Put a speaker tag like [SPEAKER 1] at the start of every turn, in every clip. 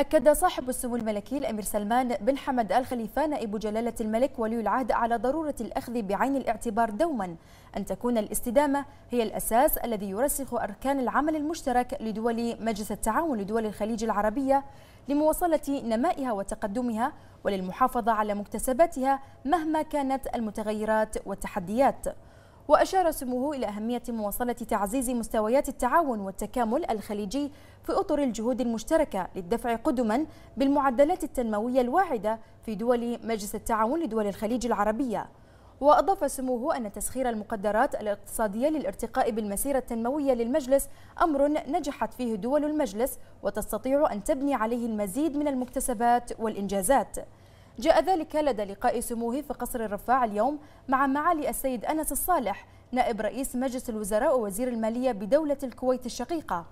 [SPEAKER 1] أكد صاحب السمو الملكي الأمير سلمان بن حمد آل خليفة نائب جلالة الملك ولي العهد على ضرورة الأخذ بعين الاعتبار دوما أن تكون الاستدامة هي الأساس الذي يرسخ أركان العمل المشترك لدول مجلس التعاون لدول الخليج العربية لمواصلة نمائها وتقدمها وللمحافظة على مكتسباتها مهما كانت المتغيرات والتحديات وأشار سموه إلى أهمية مواصلة تعزيز مستويات التعاون والتكامل الخليجي في إطر الجهود المشتركة للدفع قدما بالمعدلات التنموية الواعدة في دول مجلس التعاون لدول الخليج العربية وأضاف سموه أن تسخير المقدرات الاقتصادية للارتقاء بالمسيرة التنموية للمجلس أمر نجحت فيه دول المجلس وتستطيع أن تبني عليه المزيد من المكتسبات والإنجازات جاء ذلك لدى لقاء سموه في قصر الرفاع اليوم مع معالي السيد أنس الصالح نائب رئيس مجلس الوزراء ووزير المالية بدولة الكويت الشقيقة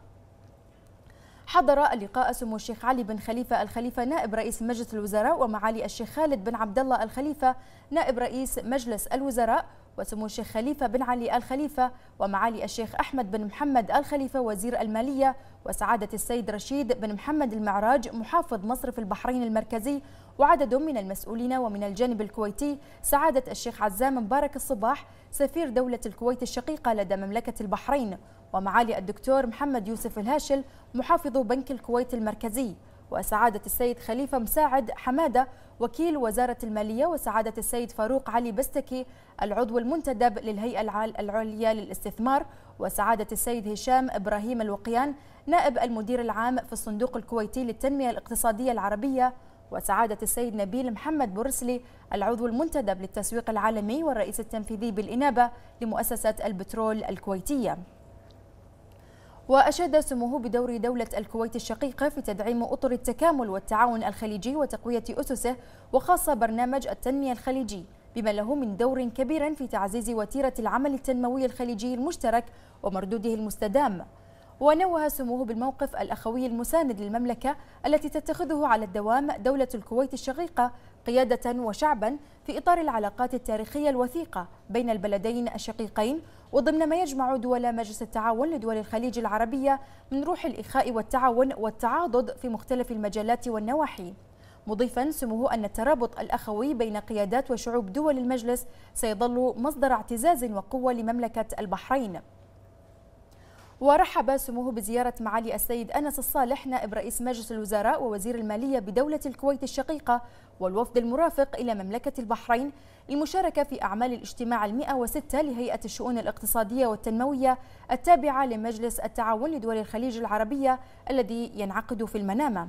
[SPEAKER 1] حضر اللقاء سمو الشيخ علي بن خليفة الخليفة نائب رئيس مجلس الوزراء ومعالي الشيخ خالد بن عبد الله الخليفة نائب رئيس مجلس الوزراء وسمو الشيخ خليفة بن علي الخليفة ومعالي الشيخ أحمد بن محمد الخليفة وزير المالية وسعادة السيد رشيد بن محمد المعراج محافظ مصرف البحرين المركزي وعدد من المسؤولين ومن الجانب الكويتي سعادة الشيخ عزام مبارك الصباح سفير دولة الكويت الشقيقة لدى مملكة البحرين ومعالي الدكتور محمد يوسف الهاشل محافظ بنك الكويت المركزي وسعادة السيد خليفة مساعد حمادة وكيل وزارة المالية وسعادة السيد فاروق علي بستكي العضو المنتدب للهيئة العليا للاستثمار وسعادة السيد هشام إبراهيم الوقيان نائب المدير العام في الصندوق الكويتي للتنمية الاقتصادية العربية وسعادة السيد نبيل محمد بورسلي العضو المنتدب للتسويق العالمي والرئيس التنفيذي بالإنابة لمؤسسة البترول الكويتية وأشاد سموه بدور دولة الكويت الشقيقة في تدعيم أطر التكامل والتعاون الخليجي وتقوية أسسه وخاصة برنامج التنمية الخليجي بما له من دور كبير في تعزيز وتيرة العمل التنموي الخليجي المشترك ومردوده المستدام ونوه سموه بالموقف الأخوي المساند للمملكة التي تتخذه على الدوام دولة الكويت الشقيقة قيادة وشعبا في إطار العلاقات التاريخية الوثيقة بين البلدين الشقيقين وضمن ما يجمع دول مجلس التعاون لدول الخليج العربية من روح الإخاء والتعاون والتعاضد في مختلف المجالات والنواحي مضيفا سموه أن الترابط الأخوي بين قيادات وشعوب دول المجلس سيظل مصدر اعتزاز وقوة لمملكة البحرين ورحب سموه بزيارة معالي السيد أنس الصالح نائب رئيس مجلس الوزراء ووزير المالية بدولة الكويت الشقيقة والوفد المرافق إلى مملكة البحرين للمشاركة في أعمال الاجتماع المئة وستة لهيئة الشؤون الاقتصادية والتنموية التابعة لمجلس التعاون لدول الخليج العربية الذي ينعقد في المنامة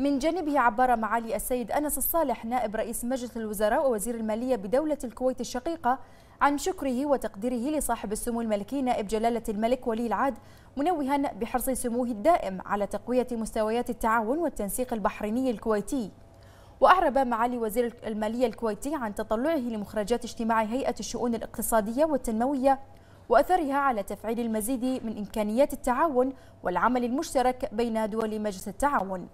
[SPEAKER 1] من جانبه عبر معالي السيد أنس الصالح نائب رئيس مجلس الوزراء ووزير المالية بدولة الكويت الشقيقة عن شكره وتقديره لصاحب السمو الملكي نائب جلالة الملك ولي العهد منوها بحرص سموه الدائم على تقوية مستويات التعاون والتنسيق البحريني الكويتي وأعرب معالي وزير المالية الكويتي عن تطلعه لمخرجات اجتماع هيئة الشؤون الاقتصادية والتنموية وأثرها على تفعيل المزيد من إمكانيات التعاون والعمل المشترك بين دول مجلس التعاون